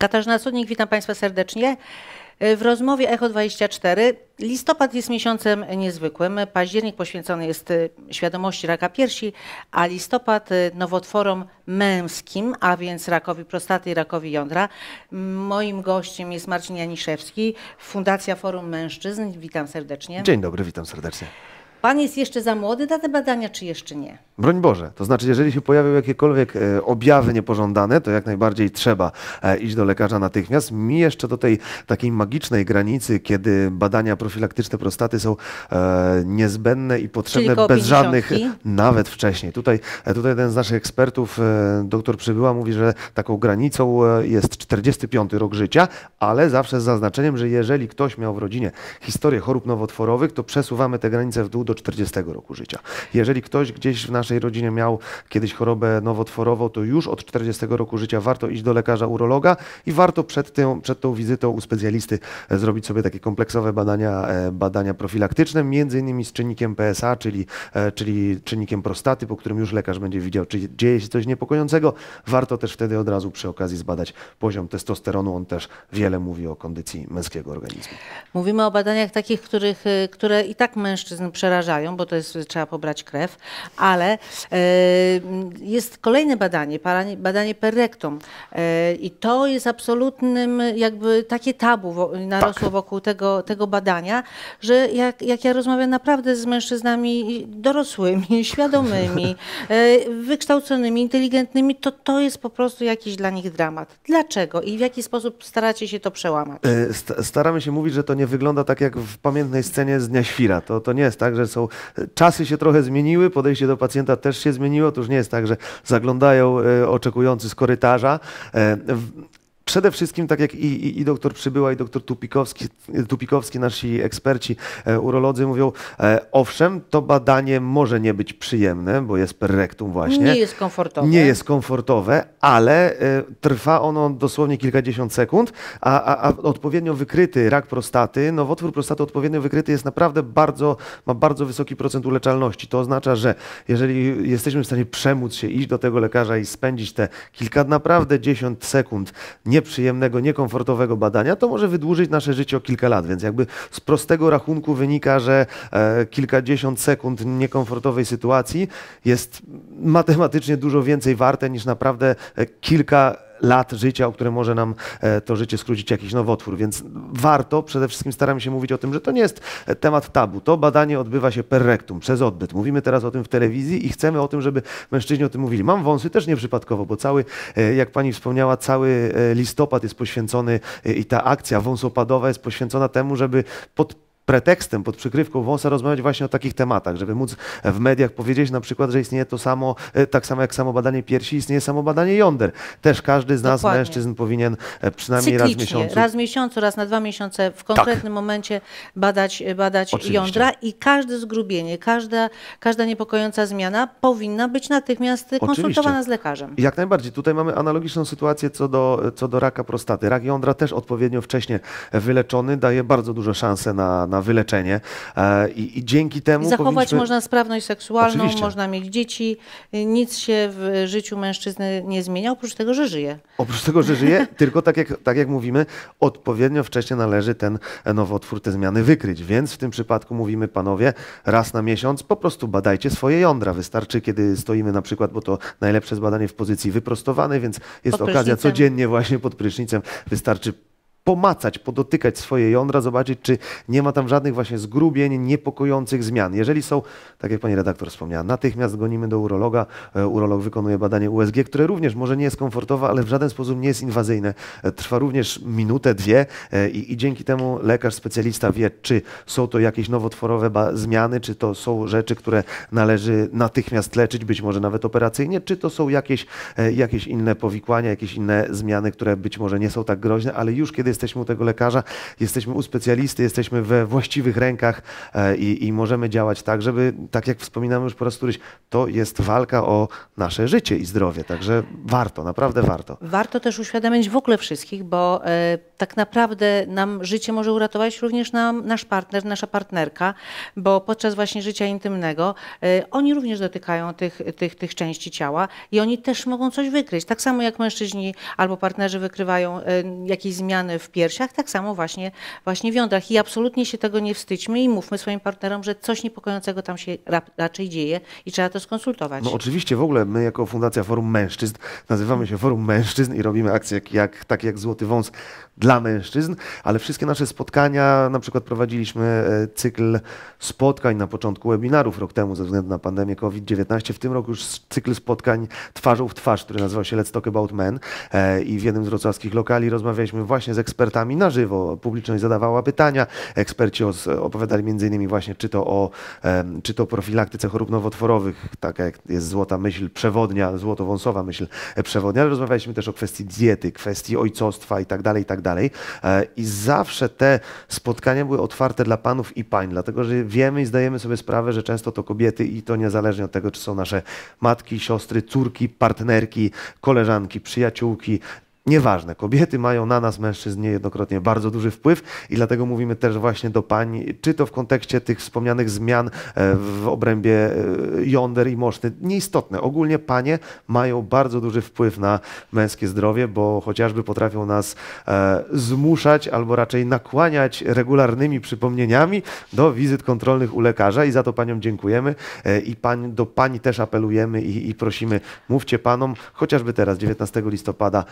Katarzyna Cudnik, witam Państwa serdecznie. E, w rozmowie Echo 24 listopad jest miesiącem niezwykłym. Październik poświęcony jest e, świadomości raka piersi, a listopad e, nowotworom męskim, a więc rakowi prostaty i rakowi jądra. Moim gościem jest Marcin Janiszewski, Fundacja Forum Mężczyzn. Witam serdecznie. Dzień dobry, witam serdecznie. Pan jest jeszcze za młody na te badania, czy jeszcze nie? Broń Boże. To znaczy, jeżeli się pojawią jakiekolwiek e, objawy niepożądane, to jak najbardziej trzeba e, iść do lekarza natychmiast. Mi jeszcze do tej takiej magicznej granicy, kiedy badania profilaktyczne prostaty są e, niezbędne i potrzebne bez żadnych, nawet wcześniej. Tutaj, e, tutaj jeden z naszych ekspertów, doktor Przybyła, mówi, że taką granicą jest 45 rok życia, ale zawsze z zaznaczeniem, że jeżeli ktoś miał w rodzinie historię chorób nowotworowych, to przesuwamy te granice w dół do 40 roku życia. Jeżeli ktoś gdzieś w naszej rodzinie miał kiedyś chorobę nowotworową, to już od 40 roku życia warto iść do lekarza urologa i warto przed, tym, przed tą wizytą u specjalisty e, zrobić sobie takie kompleksowe badania, e, badania profilaktyczne, między innymi z czynnikiem PSA, czyli, e, czyli czynnikiem prostaty, po którym już lekarz będzie widział, czy dzieje się coś niepokojącego. Warto też wtedy od razu przy okazji zbadać poziom testosteronu. On też wiele mówi o kondycji męskiego organizmu. Mówimy o badaniach takich, których, które i tak mężczyzn przerażają zarażają, bo to jest, trzeba pobrać krew, ale e, jest kolejne badanie, badanie per rectum e, i to jest absolutnym jakby takie tabu narosło tak. wokół tego, tego badania, że jak, jak ja rozmawiam naprawdę z mężczyznami dorosłymi, świadomymi, e, wykształconymi, inteligentnymi, to to jest po prostu jakiś dla nich dramat. Dlaczego i w jaki sposób staracie się to przełamać? Staramy się mówić, że to nie wygląda tak jak w pamiętnej scenie z Dnia Świra. To, to nie jest tak, że są, e, czasy się trochę zmieniły, podejście do pacjenta też się zmieniło, to już nie jest tak, że zaglądają e, oczekujący z korytarza, e, Przede wszystkim, tak jak i, i, i doktor Przybyła, i doktor Tupikowski, Tupikowski, nasi eksperci, e, urolodzy mówią, e, owszem, to badanie może nie być przyjemne, bo jest perrektum właśnie. Nie jest komfortowe. Nie jest komfortowe, ale e, trwa ono dosłownie kilkadziesiąt sekund, a, a, a odpowiednio wykryty rak prostaty, nowotwór prostaty odpowiednio wykryty jest naprawdę bardzo, ma bardzo wysoki procent uleczalności. To oznacza, że jeżeli jesteśmy w stanie przemóc się, iść do tego lekarza i spędzić te kilka, naprawdę dziesiąt sekund, nie nieprzyjemnego, niekomfortowego badania, to może wydłużyć nasze życie o kilka lat. Więc jakby z prostego rachunku wynika, że e, kilkadziesiąt sekund niekomfortowej sytuacji jest matematycznie dużo więcej warte niż naprawdę e, kilka lat życia, o które może nam e, to życie skrócić jakiś nowotwór. Więc warto, przede wszystkim staramy się mówić o tym, że to nie jest e, temat tabu. To badanie odbywa się per rectum, przez odbyt. Mówimy teraz o tym w telewizji i chcemy o tym, żeby mężczyźni o tym mówili. Mam wąsy też nieprzypadkowo, bo cały, e, jak pani wspomniała, cały listopad jest poświęcony i ta akcja wąsopadowa jest poświęcona temu, żeby podpisać pretekstem, pod przykrywką wąsa rozmawiać właśnie o takich tematach, żeby móc w mediach powiedzieć na przykład, że istnieje to samo, e, tak samo jak samo badanie piersi, istnieje samo badanie jąder. Też każdy z nas, Dokładnie. mężczyzn, powinien przynajmniej raz w miesiącu. Raz w miesiącu, raz na dwa miesiące w konkretnym tak. momencie badać, badać jądra i każde zgrubienie, każda, każda niepokojąca zmiana powinna być natychmiast Oczywiście. konsultowana z lekarzem. Jak najbardziej. Tutaj mamy analogiczną sytuację co do, co do raka prostaty. Rak jądra też odpowiednio wcześnie wyleczony daje bardzo dużo szanse na, na wyleczenie. E, I, i dzięki temu. I zachować powinniśmy... można sprawność seksualną, Oczywiście. można mieć dzieci. Nic się w życiu mężczyzny nie zmienia, oprócz tego, że żyje. Oprócz tego, że żyje, tylko tak jak, tak jak mówimy, odpowiednio wcześnie należy ten nowotwór, te zmiany wykryć. Więc w tym przypadku mówimy, panowie, raz na miesiąc po prostu badajcie swoje jądra. Wystarczy, kiedy stoimy na przykład, bo to najlepsze zbadanie w pozycji wyprostowanej, więc jest okazja codziennie właśnie pod prysznicem. Wystarczy pomacać, podotykać swoje jądra, zobaczyć, czy nie ma tam żadnych właśnie zgrubień, niepokojących zmian. Jeżeli są, tak jak pani redaktor wspomniała, natychmiast gonimy do urologa. E, urolog wykonuje badanie USG, które również może nie jest komfortowe, ale w żaden sposób nie jest inwazyjne. E, trwa również minutę, dwie e, i, i dzięki temu lekarz, specjalista wie, czy są to jakieś nowotworowe zmiany, czy to są rzeczy, które należy natychmiast leczyć, być może nawet operacyjnie, czy to są jakieś, jakieś inne powikłania, jakieś inne zmiany, które być może nie są tak groźne, ale już kiedy jest jesteśmy u tego lekarza, jesteśmy u specjalisty, jesteśmy we właściwych rękach e, i, i możemy działać tak, żeby, tak jak wspominamy już po raz któryś, to jest walka o nasze życie i zdrowie. Także warto, naprawdę warto. Warto też uświadomić w ogóle wszystkich, bo e, tak naprawdę nam życie może uratować również nam, nasz partner, nasza partnerka, bo podczas właśnie życia intymnego e, oni również dotykają tych, tych, tych części ciała i oni też mogą coś wykryć. Tak samo jak mężczyźni albo partnerzy wykrywają e, jakieś zmiany w piersiach, tak samo właśnie, właśnie w jądrach. I absolutnie się tego nie wstydźmy i mówmy swoim partnerom, że coś niepokojącego tam się raczej dzieje i trzeba to skonsultować. No oczywiście, w ogóle my jako Fundacja Forum Mężczyzn nazywamy się Forum Mężczyzn i robimy akcje jak, jak, tak jak Złoty Wąs dla dla mężczyzn, ale wszystkie nasze spotkania, na przykład prowadziliśmy e, cykl spotkań na początku webinarów rok temu ze względu na pandemię COVID-19. W tym roku już cykl spotkań twarzą w twarz, który nazywał się Let's Talk About Men e, i w jednym z wrocławskich lokali rozmawialiśmy właśnie z ekspertami na żywo. Publiczność zadawała pytania, eksperci opowiadali między innymi właśnie czy to o czy to profilaktyce chorób nowotworowych, tak jak jest złota myśl przewodnia, złotowąsowa myśl e, przewodnia, ale rozmawialiśmy też o kwestii diety, kwestii ojcostwa i tak dalej, i tak dalej dalej. E, I zawsze te spotkania były otwarte dla panów i pań, dlatego że wiemy i zdajemy sobie sprawę, że często to kobiety i to niezależnie od tego, czy są nasze matki, siostry, córki, partnerki, koleżanki, przyjaciółki, Nieważne, kobiety mają na nas, mężczyzn, niejednokrotnie bardzo duży wpływ i dlatego mówimy też właśnie do pań, czy to w kontekście tych wspomnianych zmian e, w obrębie e, jąder i moszny, nieistotne. Ogólnie panie mają bardzo duży wpływ na męskie zdrowie, bo chociażby potrafią nas e, zmuszać albo raczej nakłaniać regularnymi przypomnieniami do wizyt kontrolnych u lekarza i za to paniom dziękujemy i pań, do pani też apelujemy i, i prosimy, mówcie panom, chociażby teraz, 19 listopada,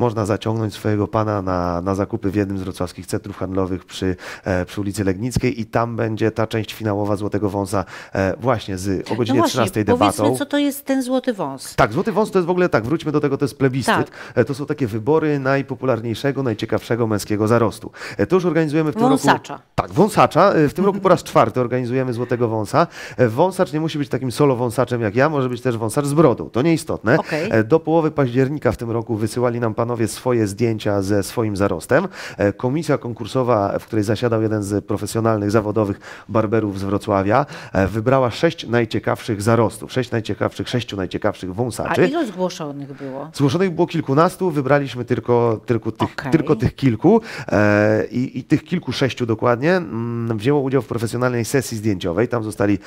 można zaciągnąć swojego pana na, na zakupy w jednym z wrocławskich centrów handlowych przy, e, przy ulicy Legnickiej i tam będzie ta część finałowa Złotego Wąsa e, właśnie z o godzinie no właśnie, 13 debatą. Powiedzmy, co to jest ten Złoty Wąs. Tak, Złoty Wąs to jest w ogóle tak, wróćmy do tego, to jest plebiscyt. Tak. E, to są takie wybory najpopularniejszego, najciekawszego męskiego zarostu. To już organizujemy w tym wąsacza. roku... Tak, wąsacza. W tym roku po raz czwarty organizujemy Złotego Wąsa. Wąsacz nie musi być takim solo wąsaczem jak ja, może być też wąsacz z brodą. To nieistotne. Okay. Do połowy października w tym roku wysyłali nam panowie panowie swoje zdjęcia ze swoim zarostem. E, komisja konkursowa, w której zasiadał jeden z profesjonalnych, zawodowych barberów z Wrocławia, e, wybrała sześć najciekawszych zarostów, sześć najciekawszych, sześciu najciekawszych wąsaczy. A ile zgłoszonych było? Zgłoszonych było kilkunastu, wybraliśmy tylko, tylko, tych, okay. tylko tych kilku e, I, i, tych kilku sześciu dokładnie mm, wzięło udział w profesjonalnej sesji zdjęciowej. Tam zostali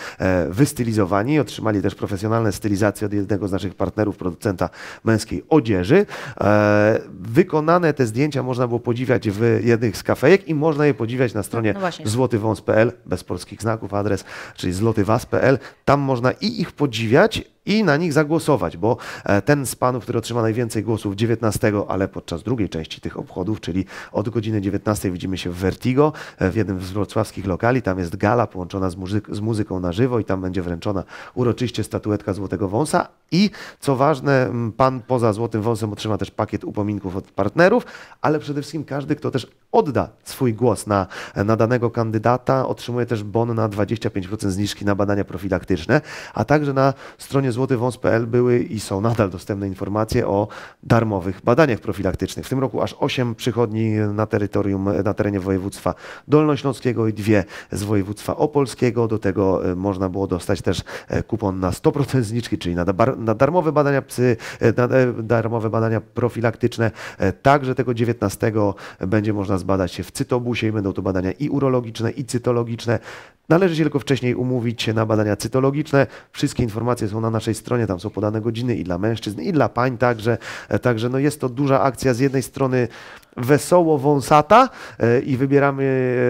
wystylizowani, otrzymali też profesjonalne stylizacje od jednego z naszych partnerów, producenta męskiej odzieży wykonane te zdjęcia można było podziwiać w jednych z kafejek i można je podziwiać na stronie no, no złotywąs.pl, bez polskich znaków adres, czyli zlotywas.pl. Tam można i ich podziwiać, i na nich zagłosować, bo e, ten z panów, który otrzyma najwięcej głosów 19, ale podczas drugiej części tych obchodów, czyli od godziny 19 widzimy się w Vertigo, e, w jednym z wrocławskich lokali, tam jest gala połączona z, muzyk z muzyką na żywo i tam będzie wręczona uroczyście statuetka Złotego Wąsa i co ważne, pan poza Złotym Wąsem otrzyma też pakiet upominków od partnerów, ale przede wszystkim każdy, kto też odda swój głos na, na danego kandydata, otrzymuje też bon na 25% zniżki na badania profilaktyczne, a także na stronie złotywąs.pl były i są nadal dostępne informacje o darmowych badaniach profilaktycznych. W tym roku aż 8 przychodni na terytorium, na terenie województwa dolnośląskiego i dwie z województwa opolskiego. Do tego e, można było dostać też e, kupon na 100% zniczki, czyli na, na darmowe badania psy, e, na darmowe badania profilaktyczne. Także tego 19 będzie można zbadać się w cytobusie i będą to badania i urologiczne, i cytologiczne. Należy się tylko wcześniej umówić na badania cytologiczne. Wszystkie informacje są na naszym naszej stronie, tam są podane godziny i dla mężczyzn, i dla pań także. E, także no jest to duża akcja z jednej strony wesoło wąsata e, i wybieramy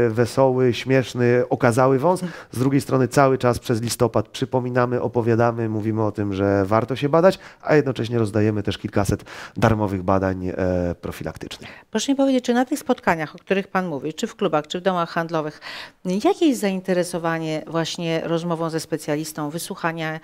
e, wesoły, śmieszny, okazały wąs. Z drugiej strony cały czas przez listopad przypominamy, opowiadamy, mówimy o tym, że warto się badać, a jednocześnie rozdajemy też kilkaset darmowych badań e, profilaktycznych. Proszę mi powiedzieć, czy na tych spotkaniach, o których Pan mówi, czy w klubach, czy w domach handlowych, jakie jest zainteresowanie właśnie rozmową ze specjalistą, wysłuchania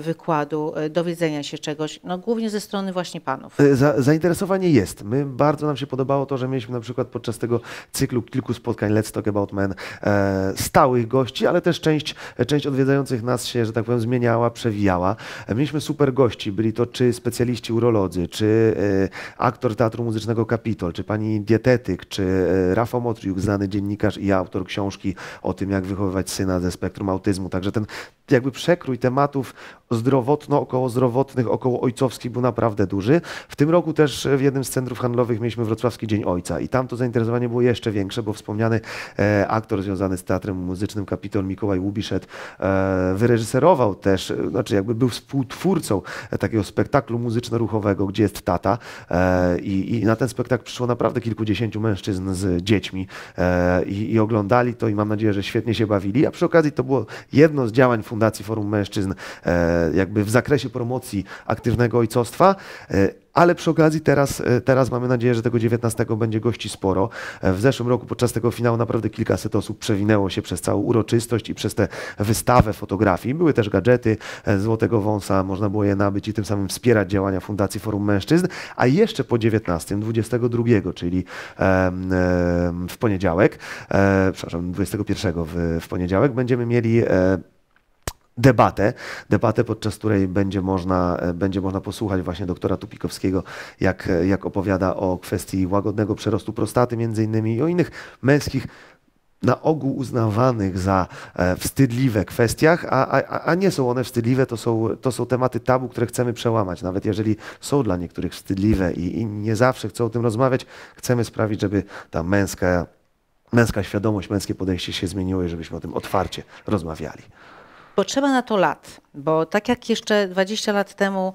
wykładu, dowiedzenia się czegoś, no głównie ze strony właśnie Panów? Za, zainteresowanie jest. My bardzo nam się podobało spowodowało to, że mieliśmy na przykład podczas tego cyklu kilku spotkań Let's Talk About Men e, stałych gości, ale też część, część odwiedzających nas się, że tak powiem, zmieniała, przewijała. E, mieliśmy super gości, byli to czy specjaliści urolodzy, czy e, aktor Teatru Muzycznego Kapitol, czy pani dietetyk, czy e, Rafał Motriuk, znany dziennikarz i autor książki o tym, jak wychowywać syna ze spektrum autyzmu. Także ten jakby przekrój tematów zdrowotno, około zdrowotnych, około ojcowskich był naprawdę duży. W tym roku też w jednym z centrów handlowych mieliśmy Wrocławski Dzień Ojca i tam to zainteresowanie było jeszcze większe, bo wspomniany e, aktor związany z Teatrem Muzycznym, kapitan Mikołaj Łubiszet, e, wyreżyserował też, e, znaczy jakby był współtwórcą e, takiego spektaklu muzyczno-ruchowego, gdzie jest tata e, i, i, na ten spektakl przyszło naprawdę kilkudziesięciu mężczyzn z dziećmi e, i, i oglądali to i mam nadzieję, że świetnie się bawili, a przy okazji to było jedno z działań Fundacji Forum Mężczyzn jakby w zakresie promocji aktywnego ojcostwa. E, ale przy okazji teraz, e, teraz mamy nadzieję, że tego 19 będzie gości sporo. E, w zeszłym roku podczas tego finału naprawdę kilkaset osób przewinęło się przez całą uroczystość i przez tę wystawę fotografii. Były też gadżety Złotego Wąsa, można było je nabyć i tym samym wspierać działania Fundacji Forum Mężczyzn. A jeszcze po 19, 22, czyli w poniedziałek, przepraszam, 21 w, w poniedziałek będziemy mieli debatę, debatę, podczas której będzie można, e, będzie można posłuchać właśnie doktora Tupikowskiego, jak, e, jak opowiada o kwestii łagodnego przerostu prostaty między innymi i o innych męskich na ogół uznawanych za e, wstydliwe kwestiach, a, a, a nie są one wstydliwe, to są, to są tematy tabu, które chcemy przełamać. Nawet jeżeli są dla niektórych wstydliwe i, i nie zawsze chcą o tym rozmawiać, chcemy sprawić, żeby ta męska, męska świadomość, męskie podejście się zmieniło i żebyśmy o tym otwarcie rozmawiali. Potrzeba na to lat, bo tak jak jeszcze 20 lat temu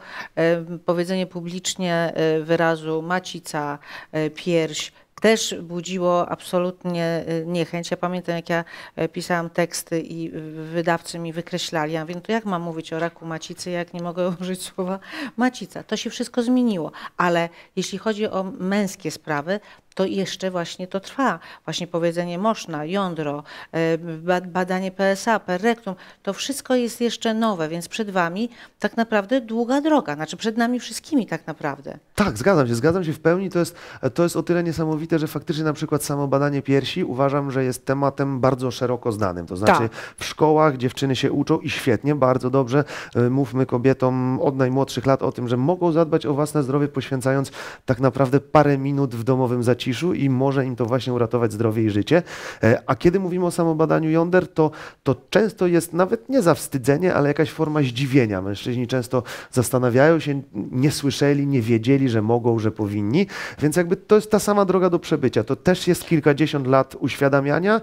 powiedzenie publicznie wyrazu macica, e, pierś też budziło absolutnie e, niechęć. Ja pamiętam, jak ja e, pisałam teksty i wydawcy mi wykreślali. Ja mówię, no to jak mam mówić o raku macicy, jak nie mogę użyć słowa macica? To się wszystko zmieniło. Ale jeśli chodzi o męskie sprawy, to jeszcze właśnie to trwa. Właśnie powiedzenie moszna, jądro, e, badanie PSA, perrektum, to wszystko jest jeszcze nowe, więc przed Wami tak naprawdę długa droga, znaczy przed nami wszystkimi tak naprawdę. Tak, zgadzam się, zgadzam się w pełni. To jest, to jest o tyle niesamowite, że faktycznie na przykład samo badanie piersi uważam, że jest tematem bardzo szeroko znanym. To znaczy tak. w szkołach dziewczyny się uczą i świetnie, bardzo dobrze. E, mówmy kobietom od najmłodszych lat o tym, że mogą zadbać o własne zdrowie, poświęcając tak naprawdę parę minut w domowym zacisku zaciszu i może im to właśnie uratować zdrowie i życie. E, a kiedy mówimy o samobadaniu jąder, to, to często jest nawet nie zawstydzenie, ale jakaś forma zdziwienia. Mężczyźni często zastanawiają się, nie słyszeli, nie wiedzieli, że mogą, że powinni, więc jakby to jest ta sama droga do przebycia. To też jest kilkadziesiąt lat uświadamiania,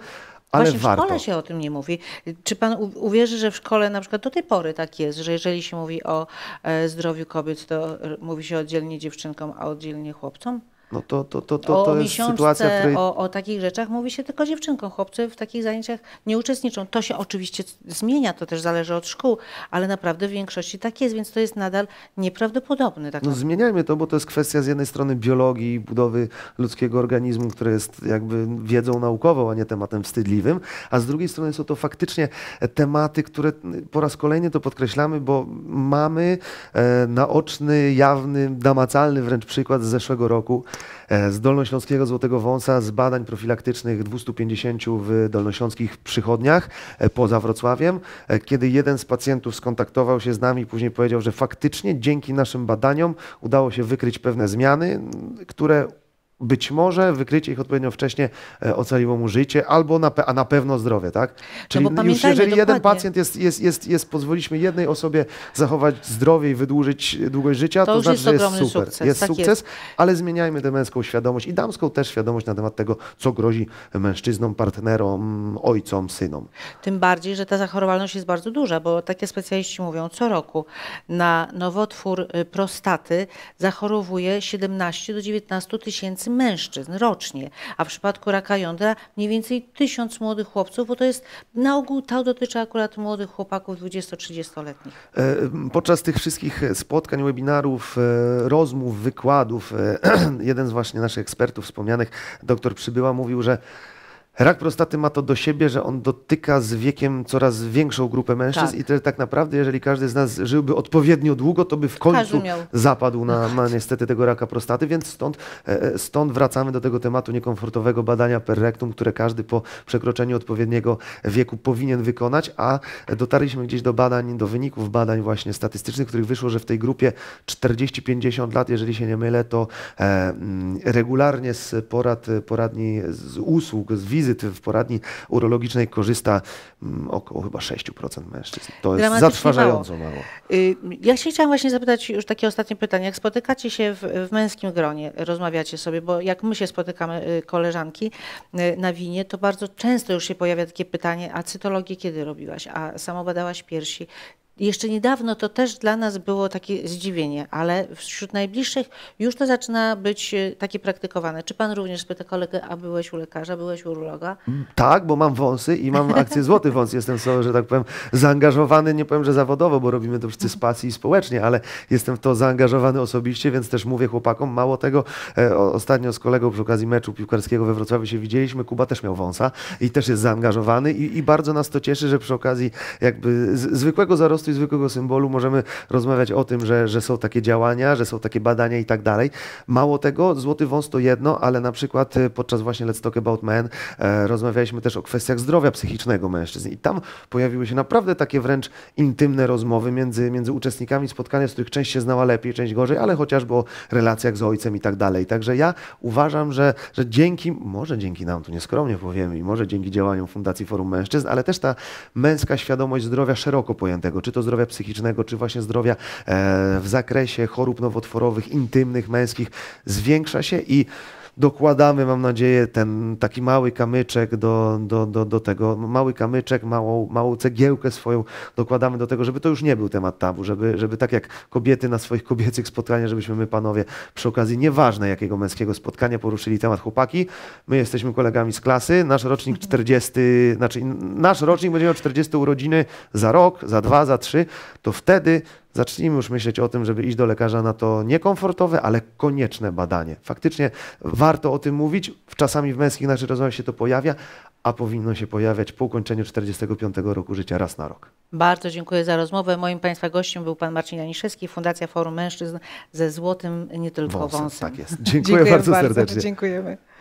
ale Właśnie warto. w szkole się o tym nie mówi. Czy pan uwierzy, że w szkole na przykład do tej pory tak jest, że jeżeli się mówi o e, zdrowiu kobiet, to e, mówi się oddzielnie dziewczynkom, a oddzielnie chłopcom? No to, to, to, to, to o jest miesiączce, sytuacja, w której... o, o takich rzeczach mówi się tylko dziewczynkom. Chłopcy w takich zajęciach nie uczestniczą. To się oczywiście zmienia, to też zależy od szkół, ale naprawdę w większości tak jest, więc to jest nadal nieprawdopodobne. Tak no zmieniajmy to, bo to jest kwestia z jednej strony biologii, budowy ludzkiego organizmu, które jest jakby wiedzą naukową, a nie tematem wstydliwym, a z drugiej strony są to faktycznie tematy, które po raz kolejny to podkreślamy, bo mamy e, naoczny, jawny, namacalny wręcz przykład z zeszłego roku, E, z Dolnośląskiego Złotego Wąsa z badań profilaktycznych 250 w dolnośląskich przychodniach e, poza Wrocławiem, e, kiedy jeden z pacjentów skontaktował się z nami później powiedział, że faktycznie dzięki naszym badaniom udało się wykryć pewne zmiany, które być może wykrycie ich odpowiednio wcześnie e, ocaliło mu życie, albo na, pe- a na pewno zdrowie, tak? No Czyli no już jeżeli dokładnie. jeden pacjent jest, jest, jest, jest, pozwoliliśmy jednej osobie zachować zdrowie i wydłużyć e, długość życia, to, to znaczy, że jest super. Sukces, jest tak sukces, jest. ale zmieniajmy tę męską świadomość i damską też świadomość na temat tego, co grozi mężczyznom, partnerom, ojcom, synom. Tym bardziej, że ta zachorowalność jest bardzo duża, bo takie specjaliści mówią, co roku na nowotwór y, prostaty zachorowuje 17 do 19 tysięcy mężczyzn rocznie, a w przypadku raka jądra mniej więcej tysiąc młodych chłopców, bo to jest na ogół, to dotyczy akurat młodych chłopaków 20-30-letnich. E, podczas tych wszystkich e, spotkań, webinarów, e, rozmów, wykładów, jeden z właśnie naszych ekspertów wspomnianych, doktor Przybyła, mówił, że Rak prostaty ma to do siebie, że on dotyka z wiekiem coraz większą grupę mężczyzn tak. i te, tak naprawdę, jeżeli każdy z nas żyłby odpowiednio długo, to by w końcu zapadł na, no. na niestety tego raka prostaty, więc stąd, e, e, stąd wracamy do tego tematu niekomfortowego badania per rectum, które każdy po przekroczeniu odpowiedniego wieku powinien wykonać, a dotarliśmy gdzieś do badań, do wyników badań właśnie statystycznych, których wyszło, że w tej grupie 40-50 lat, jeżeli się nie mylę, to e, mm, regularnie z porad, poradni, z usług, z wiz wizyt w poradni urologicznej korzysta mm, około chyba 6% mężczyzn. To jest zatrważająco mało. mało. Y, ja się chciałam właśnie zapytać już takie ostatnie pytanie. Jak spotykacie się w, w męskim gronie, rozmawiacie sobie, bo jak my się spotykamy, y, koleżanki, y, na winie, to bardzo często już się pojawia takie pytanie, a cytologię kiedy robiłaś, a samobadałaś piersi, jeszcze niedawno to też dla nas było takie zdziwienie, ale wśród najbliższych już to zaczyna być e, takie praktykowane. Czy pan również spyta kolegę, a byłeś u lekarza, byłeś u urologa? Mm, tak, bo mam wąsy i mam akcję Złoty Wąs. Jestem sobie, że tak powiem, zaangażowany, nie powiem, że zawodowo, bo robimy to wszyscy z pasji i społecznie, ale jestem w to zaangażowany osobiście, więc też mówię chłopakom, mało tego, e, ostatnio z kolegą przy okazji meczu piłkarskiego we Wrocławiu się widzieliśmy, Kuba też miał wąsa i też jest zaangażowany i, i bardzo nas to cieszy, że przy okazji jakby z, zwykłego zarostu zwykłego symbolu możemy rozmawiać o tym, że, że są takie działania, że są takie badania i tak dalej. Mało tego, Złoty Wąs to jedno, ale na przykład e, podczas właśnie Let's Talk About Men e, rozmawialiśmy też o kwestiach zdrowia psychicznego mężczyzn i tam pojawiły się naprawdę takie wręcz intymne rozmowy między, między uczestnikami spotkania, z których część się znała lepiej, część gorzej, ale chociażby o relacjach z ojcem i tak dalej. Także ja uważam, że, że dzięki, może dzięki nam, tu nieskromnie powiemy, i może dzięki działaniom Fundacji Forum Mężczyzn, ale też ta męska świadomość zdrowia szeroko pojętego, czy czy to zdrowia psychicznego, czy właśnie zdrowia e, w zakresie chorób nowotworowych, intymnych, męskich, zwiększa się i dokładamy, mam nadzieję, ten taki mały kamyczek do, do, do, do tego, mały kamyczek, małą, małą cegiełkę swoją dokładamy do tego, żeby to już nie był temat tabu, żeby, żeby tak jak kobiety na swoich kobiecych spotkaniach, żebyśmy my panowie przy okazji nieważne jakiego męskiego spotkania poruszyli temat chłopaki. My jesteśmy kolegami z klasy, nasz rocznik 40, mhm. znaczy nasz rocznik będzie miał 40 urodziny za rok, za dwa, za trzy, to wtedy Zacznijmy już myśleć o tym, żeby iść do lekarza na to niekomfortowe, ale konieczne badanie. Faktycznie warto o tym mówić. Czasami w męskich naszych rozmowach się to pojawia, a powinno się pojawiać po ukończeniu 45 roku życia raz na rok. Bardzo dziękuję za rozmowę. Moim Państwa gościem był Pan Marcin Janiszewski, Fundacja Forum Mężczyzn ze Złotym Nie Tylko Wąsem. wąsem. Tak jest. Dziękuję, dziękuję bardzo, bardzo serdecznie. Dziękujemy.